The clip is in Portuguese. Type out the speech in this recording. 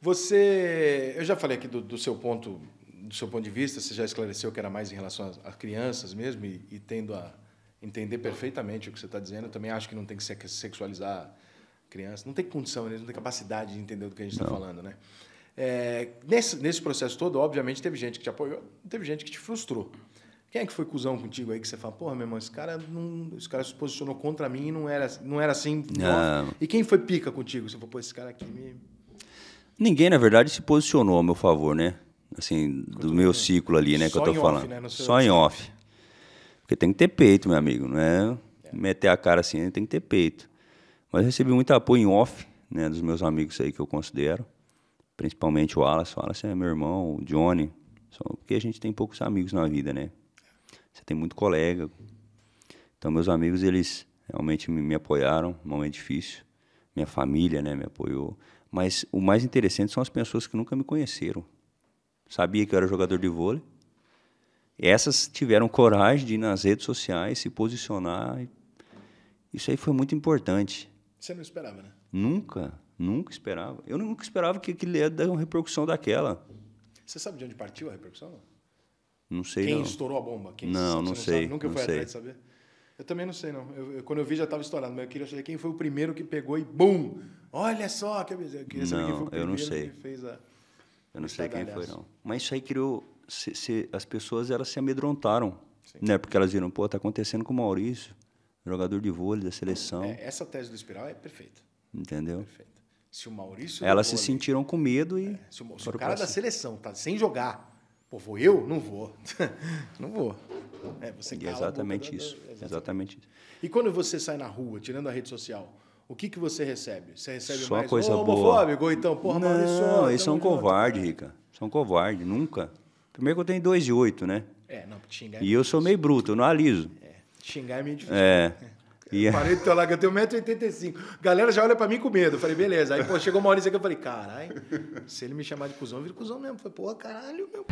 Você, eu já falei aqui do, do, seu ponto, do seu ponto de vista. Você já esclareceu que era mais em relação às, crianças mesmo e, e tendo a entender perfeitamente o que você está dizendo. Eu também acho que não tem que sexualizar crianças. Não tem condição, eles não tem capacidade de entender do que a gente está falando, né? É, nesse, nesse processo todo, obviamente, teve gente que te apoiou, teve gente que te frustrou. Quem é que foi cuzão contigo aí que você fala, porra, meu irmão, esse cara, não, esse cara se posicionou contra mim e não era, não era assim. Não. E quem foi pica contigo? Você falou, pô, esse cara aqui me, Ninguém, na verdade, se posicionou a meu favor, né? Assim, do meu ciclo ali, né? Só que eu tô falando. Off, né? Só em off. Porque tem que ter peito, meu amigo. Não é, é. meter a cara assim, tem que ter peito. Mas recebi muito apoio em off, né? Dos meus amigos aí que eu considero. Principalmente o Alas. O Alas é meu irmão, o Johnny. Só porque a gente tem poucos amigos na vida, né? Você tem muito colega. Então, meus amigos, eles realmente me, me apoiaram momento difícil. Minha família, né? Me apoiou. Mas o mais interessante são as pessoas que nunca me conheceram. Sabia que eu era jogador de vôlei. Essas tiveram coragem de ir nas redes sociais, se posicionar. Isso aí foi muito importante. Você não esperava, né? Nunca, nunca esperava. Eu nunca esperava que aquilo ia dar uma repercussão daquela. Você sabe de onde partiu a repercussão? Não sei. Quem não. estourou a bomba? Quem não, não, não sei. Sabe? Nunca não foi sei. atrás de saber. Eu também não sei, não. Eu, eu, quando eu vi já estava estourado, mas eu queria saber quem foi o primeiro que pegou e bum! Olha só! eu queria saber não, quem foi o eu não sei. que fez a. Eu não sei quem foi, não. Mas isso aí criou. Se, se, as pessoas elas se amedrontaram, né? Porque elas viram, pô, está acontecendo com o Maurício, jogador de vôlei da seleção. É, essa tese do espiral é perfeita. Entendeu? Perfeita. Se o Maurício. Elas se vôlei, sentiram com medo e. É, se o, se o cara da seleção tá sem jogar, pô, vou eu? Não vou. não vou. É, você cala exatamente né? isso. É, exatamente. exatamente isso. E quando você sai na rua, tirando a rede social, o que, que você recebe? Você recebe Só mais coisa oh, homofóbico? Boa. Ou então, porra, Não, Maurício, eles são covardes, Rica. São covardes, nunca. Primeiro que eu tenho 2 de 8, né? É, não, xingar. É e eu difícil. sou meio bruto, eu não aliso. É, xingar é meio difícil. É. Né? eu é- parei do teu lado, eu tenho 1,85m. Galera já olha pra mim com medo. Eu falei, beleza. Aí, pô, chegou o Maurício aqui, eu falei, caralho, se ele me chamar de cuzão, eu viro cuzão mesmo. Eu falei, pô, caralho, meu.